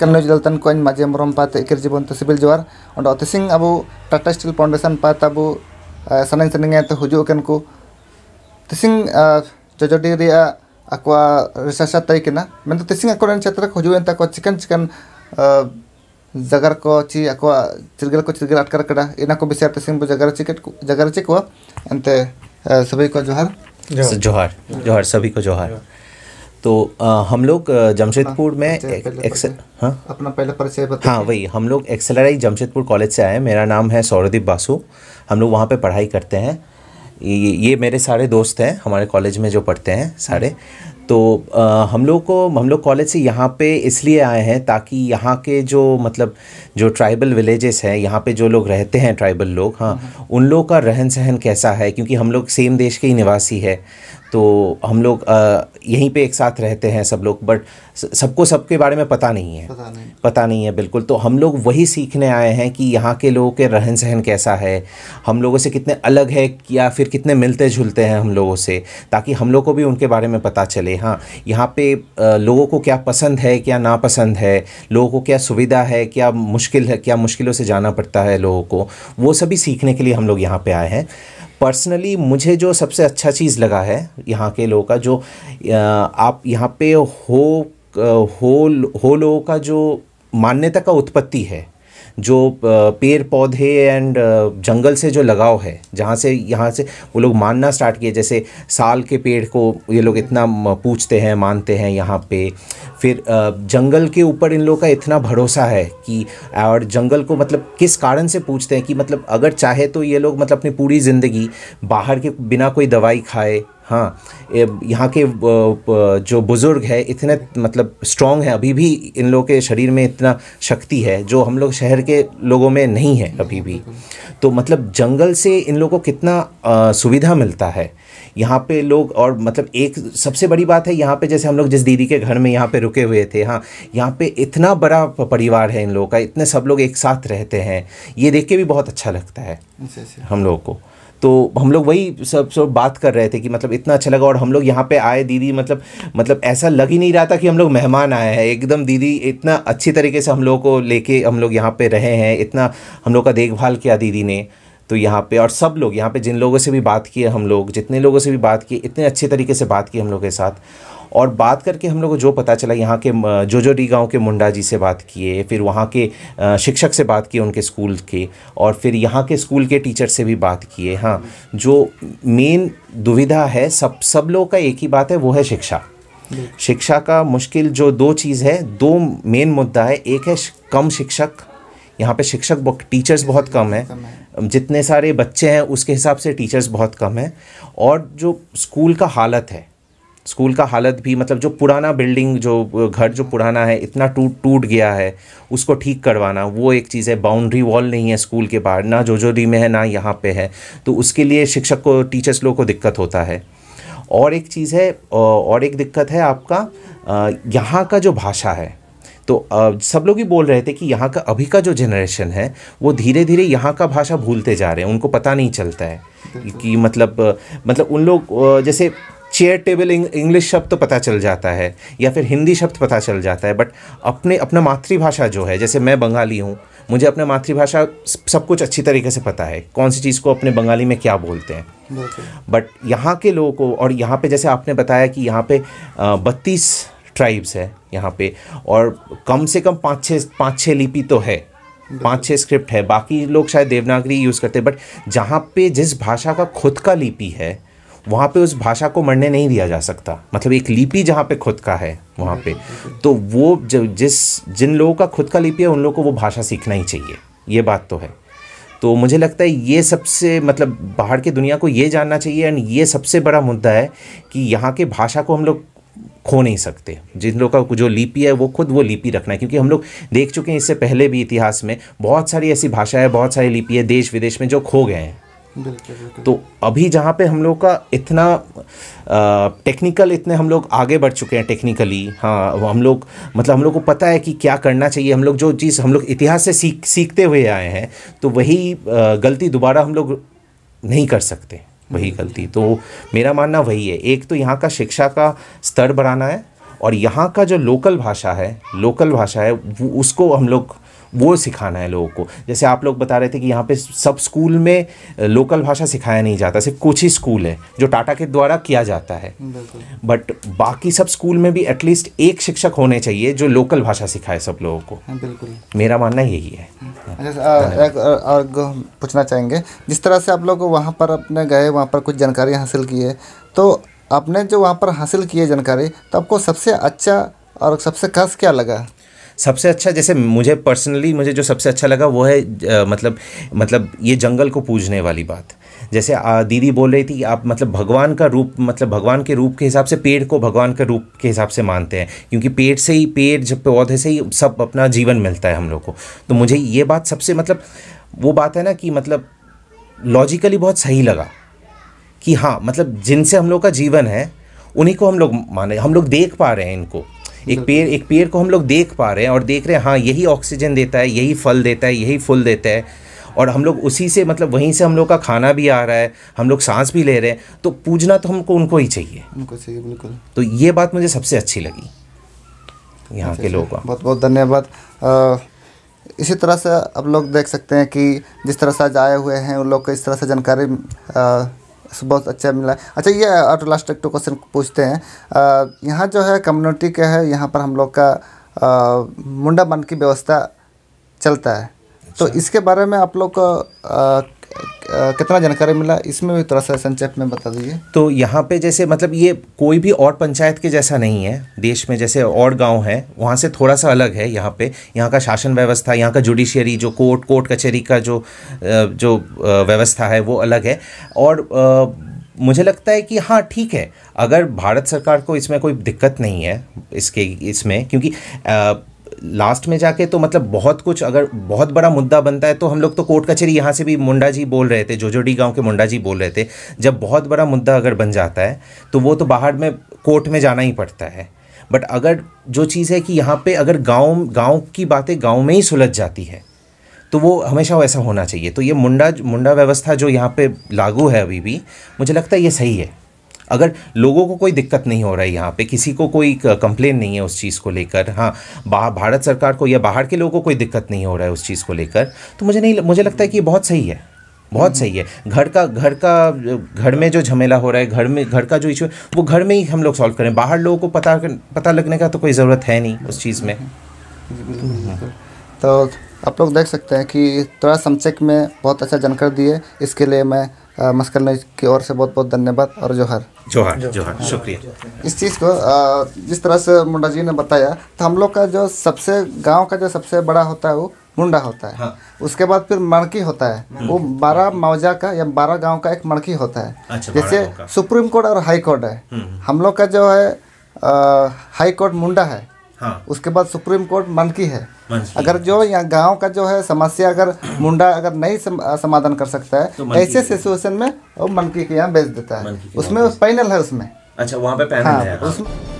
कन्नौज दलतान को माझी मरम पाते इकर जीवन सिविल जोर और अतिशी अब टाटा स्टील फाउंडेशन पाता अब सनाई सनी तो हजन को तेसी जजोडी आपको रिसर्चर तय कर तेसी आपको छात्र को चिकन चिकन जगार को ची आपको चिरगल को चिरगल अटकार कड़ा इना को विषय तेसी जगार चिकेट जगार चेक एनते सभी को जोहार जोहार जोहार सभी को जोहार तो आ, हम लोग जमशेदपुर हाँ, में हाँ? अपना पहला परिचय हाँ वही हम लोग एक्सेलराई जमशेदपुर कॉलेज से आए मेरा नाम है सौरदीप बासु हम लोग वहाँ पे पढ़ाई करते हैं ये, ये मेरे सारे दोस्त हैं हमारे कॉलेज में जो पढ़ते हैं सारे तो आ, हम लोग को हम लोग कॉलेज से यहाँ पे इसलिए आए हैं ताकि यहाँ के जो मतलब जो ट्राइबल विलेजेस हैं यहाँ पे जो लोग रहते हैं ट्राइबल लोग हाँ हम्म। उन लोग का रहन सहन कैसा है क्योंकि हम लोग सेम देश के ही निवासी है तो हम लोग यहीं पे एक साथ रहते हैं सब लोग बट सबको सबके बारे में पता नहीं है पता नहीं है बिल्कुल तो हम लोग वही सीखने आए हैं कि यहाँ के लोगों के रहन सहन कैसा है हम लोगों से कितने अलग है या फिर कितने मिलते जुलते हैं हम लोगों से ताकि हम लोग को भी उनके बारे में पता चले हाँ यहाँ पे लोगों को क्या पसंद है क्या नापसंद है लोगों को क्या सुविधा है क्या मुश्किल है क्या मुश्किलों से जाना पड़ता है लोगों को वो सभी सीखने के लिए हम लोग यहाँ पर आए हैं पर्सनली मुझे जो सबसे अच्छा चीज़ लगा है यहाँ के लोगों का जो आप यहाँ पे हो हो हो लोगों का जो मान्यता का उत्पत्ति है जो पेड़ पौधे एंड जंगल से जो लगाव है जहाँ से यहाँ से वो लोग मानना स्टार्ट किए जैसे साल के पेड़ को ये लोग इतना पूछते हैं मानते हैं यहाँ पे फिर जंगल के ऊपर इन लोगों का इतना भरोसा है कि और जंगल को मतलब किस कारण से पूछते हैं कि मतलब अगर चाहे तो ये लोग मतलब अपनी पूरी ज़िंदगी बाहर के बिना कोई दवाई खाए हाँ यहाँ के जो बुज़ुर्ग है इतने मतलब स्ट्रॉन्ग है अभी भी इन लोगों के शरीर में इतना शक्ति है जो हम लोग शहर के लोगों में नहीं है अभी भी तो मतलब जंगल से इन लोगों को कितना सुविधा मिलता है यहाँ पे लोग और मतलब एक सबसे बड़ी बात है यहाँ पे जैसे हम लोग जिस दीदी के घर में यहाँ पे रुके हुए थे हाँ यहाँ पे इतना बड़ा परिवार है इन लोगों का इतने सब लोग एक साथ रहते हैं ये देख के भी बहुत अच्छा लगता है अच्छा, अच्छा। हम लोगों को तो हम लोग वही सब सब बात कर रहे थे कि मतलब इतना अच्छा लगा और और हम लोग यहाँ पे आए दीदी मतलब मतलब ऐसा लग ही नहीं रहा था कि हम लोग मेहमान आए हैं एकदम दीदी इतना अच्छी तरीके से हम लोग को लेके हम लोग यहाँ पे रहे हैं इतना हम लोग का देखभाल किया दीदी ने तो यहाँ पे और सब लोग यहाँ पे जिन लोगों से भी बात किए हम लोग जितने लोगों से भी बात किए इतने अच्छे तरीके से बात की हम लोग के साथ और बात करके हम लोग को जो पता चला यहाँ के जोजोडी गांव के मुंडा जी से बात किए फिर वहाँ के शिक्षक से बात किए उनके स्कूल के और फिर यहाँ के स्कूल के टीचर से भी बात किए हाँ जो मेन दुविधा है सब सब लोगों का एक ही बात है वो है शिक्षा शिक्षा का मुश्किल जो दो चीज़ है दो मेन मुद्दा है एक है कम शिक्षक यहाँ पे शिक्षक टीचर्स बहुत कम है जितने सारे बच्चे हैं उसके हिसाब से टीचर्स बहुत कम हैं और जो स्कूल का हालत है स्कूल का हालत भी मतलब जो पुराना बिल्डिंग जो घर जो पुराना है इतना टूट टूट गया है उसको ठीक करवाना वो एक चीज़ है बाउंड्री वॉल नहीं है स्कूल के बाहर ना जोजोदी में है ना यहाँ पे है तो उसके लिए शिक्षक को टीचर्स लोग को दिक्कत होता है और एक चीज़ है और एक दिक्कत है आपका यहाँ का जो भाषा है तो सब लोग ही बोल रहे थे कि यहाँ का अभी का जो जनरेशन है वो धीरे धीरे यहाँ का भाषा भूलते जा रहे हैं उनको पता नहीं चलता है कि मतलब मतलब उन लोग जैसे चेयर टेबल इंग्लिश शब्द तो पता चल जाता है या फिर हिंदी शब्द पता चल जाता है बट अपने अपना मातृभाषा जो है जैसे मैं बंगाली हूँ मुझे अपना मातृभाषा सब कुछ अच्छी तरीके से पता है कौन सी चीज़ को अपने बंगाली में क्या बोलते हैं बट यहाँ के लोगों को और यहाँ पे जैसे आपने बताया कि यहाँ पे बत्तीस ट्राइब्स है यहाँ पे और कम से कम पाँच छः पाँच छः लिपि तो है पाँच छः स्क्रिप्ट है बाकी लोग शायद देवनागरी यूज़ करते हैं बट जहाँ पे जिस भाषा का खुद का लिपि है वहाँ पे उस भाषा को मरने नहीं दिया जा सकता मतलब एक लिपि जहाँ पे खुद का है वहाँ पे तो वो जब जिस जिन लोगों का खुद का लिपि है उन लोगों को वो भाषा सीखना ही चाहिए ये बात तो है तो मुझे लगता है ये सबसे मतलब बाहर की दुनिया को ये जानना चाहिए एंड ये सबसे बड़ा मुद्दा है कि यहाँ के भाषा को हम लोग खो नहीं सकते जिन लोगों का जो लिपि है वो खुद वो लिपि रखना है क्योंकि हम लोग देख चुके हैं इससे पहले भी इतिहास में बहुत सारी ऐसी भाषाएं बहुत सारी लिपि है देश विदेश में जो खो गए हैं तो अभी जहाँ पे हम लोग का इतना टेक्निकल इतने हम लोग आगे बढ़ चुके हैं टेक्निकली हाँ हम लोग मतलब हम लोग को पता है कि क्या करना चाहिए हम लोग जो चीज़ हम लोग इतिहास से सीख सीखते हुए आए हैं तो वही आ, गलती दोबारा हम लोग नहीं कर सकते वही गलती तो मेरा मानना वही है एक तो यहाँ का शिक्षा का स्तर बढ़ाना है और यहाँ का जो लोकल भाषा है लोकल भाषा है उसको हम लोग वो सिखाना है लोगों को जैसे आप लोग बता रहे थे कि यहाँ पे सब स्कूल में लोकल भाषा सिखाया नहीं जाता सिर्फ कुछ ही स्कूल है जो टाटा के द्वारा किया जाता है बट बाकी सब स्कूल में भी एटलीस्ट एक शिक्षक होने चाहिए जो लोकल भाषा सिखाए सब लोगों को हाँ, बिल्कुल मेरा मानना यही है हाँ, पूछना चाहेंगे जिस तरह से आप लोग वहाँ पर अपने गए वहाँ पर कुछ जानकारी हासिल की है तो आपने जो वहाँ पर हासिल की है जानकारी तो आपको सबसे अच्छा और सबसे खास क्या लगा सबसे अच्छा जैसे मुझे पर्सनली मुझे जो सबसे अच्छा लगा वो है आ, मतलब मतलब ये जंगल को पूजने वाली बात जैसे आ, दीदी बोल रही थी आप मतलब भगवान का रूप मतलब भगवान के रूप के हिसाब से पेड़ को भगवान के रूप के हिसाब से मानते हैं क्योंकि पेड़ से ही पेड़ जब पौधे से ही सब अपना जीवन मिलता है हम लोग को तो मुझे ये बात सबसे मतलब वो बात है ना कि मतलब लॉजिकली बहुत सही लगा कि हाँ मतलब जिनसे हम लोग का जीवन है उन्हीं को हम लोग माने हम लोग देख पा रहे हैं इनको एक पेड़ एक पेड़ को हम लोग देख पा रहे हैं और देख रहे हैं हाँ यही ऑक्सीजन देता है यही फल देता है यही फूल देता है और हम लोग उसी से मतलब वहीं से हम लोग का खाना भी आ रहा है हम लोग सांस भी ले रहे हैं तो पूजना तो हमको उनको ही चाहिए उनको चाहिए बिल्कुल तो ये बात मुझे सबसे अच्छी लगी यहाँ अच्छा, के अच्छा। लोगों का बहुत बहुत धन्यवाद इसी तरह से आप लोग देख सकते हैं कि जिस तरह से आज आए हुए हैं उन लोग को इस तरह से जानकारी बहुत अच्छा मिला अच्छा ये ऑटो लास्ट एक टू तो क्वेश्चन पूछते हैं यहाँ जो है कम्युनिटी का है यहाँ पर हम लोग का मुंडा बन की व्यवस्था चलता है तो अच्छा। तो इसके बारे में आप लोग को कितना जानकारी मिला इसमें भी थोड़ा सा संक्षेप में बता दीजिए तो यहाँ पे जैसे मतलब ये कोई भी और पंचायत के जैसा नहीं है देश में जैसे और गांव है वहाँ से थोड़ा सा अलग है यहाँ पे यहाँ का शासन व्यवस्था यहाँ का जुडिशियरी जो कोर्ट कोर्ट कचहरी का जो जो व्यवस्था है वो अलग है और मुझे लगता है कि हाँ ठीक है अगर भारत सरकार को इसमें कोई दिक्कत नहीं है इसके इसमें क्योंकि लास्ट में जाके तो मतलब बहुत कुछ अगर बहुत बड़ा मुद्दा बनता है तो हम लोग तो कोर्ट कचहरी यहाँ से भी मुंडा जी बोल रहे थे जोजोडी गांव के मुंडा जी बोल रहे थे जब बहुत बड़ा मुद्दा अगर बन जाता है तो वो तो बाहर में कोर्ट में जाना ही पड़ता है बट अगर जो चीज़ है कि यहाँ पे अगर गांव गांव की बातें गांव में ही सुलझ जाती है तो वो हमेशा वैसा होना चाहिए तो ये मुंडा मुंडा व्यवस्था जो यहाँ पे लागू है अभी भी मुझे लगता है ये सही है अगर लोगों को कोई दिक्कत नहीं हो रहा है यहाँ पे किसी को कोई कंप्लेन नहीं है उस चीज़ को लेकर हाँ भारत सरकार को या बाहर के लोगों को कोई दिक्कत नहीं हो रहा है उस चीज़ को लेकर तो मुझे नहीं मुझे लगता है कि ये बहुत सही है बहुत हम्म। सही है घर का घर का घर में जो झमेला हो रहा है घर में घर का जो इशू है वो घर में ही हम लोग सॉल्व करें बाहर लोगों को पता पता लगने का तो कोई ज़रूरत है नहीं उस चीज़ में तो आप लोग देख सकते हैं कि थोड़ा समचेक में बहुत अच्छा जानकारी दी है इसके लिए मैं मस्कल न्यूज की ओर से बहुत बहुत धन्यवाद और जोहर जोहर जोहर शुक्रिया इस चीज़ को जिस तरह से मुंडा जी ने बताया तो हम लोग का जो सबसे गांव का जो सबसे बड़ा होता है वो मुंडा होता है हाँ। उसके बाद फिर मणकी होता है हम्म। वो बारह मौजा का या बारह गांव का एक मणकी होता है अच्छा, जैसे सुप्रीम कोर्ट और हाई कोर्ट है हम्म, हम्म। हम लोग का जो है हाई कोर्ट मुंडा है हाँ। उसके बाद सुप्रीम कोर्ट मणकी है अगर जो यहाँ गांव का जो है समस्या अगर मुंडा अगर नहीं सम, समाधान कर सकता है तो ऐसे सिचुएशन में वो मनकी के यहाँ भेज देता है उसमें उस पैनल है उसमें अच्छा वहाँ पे पैनल हाँ, है हाँ। उसमें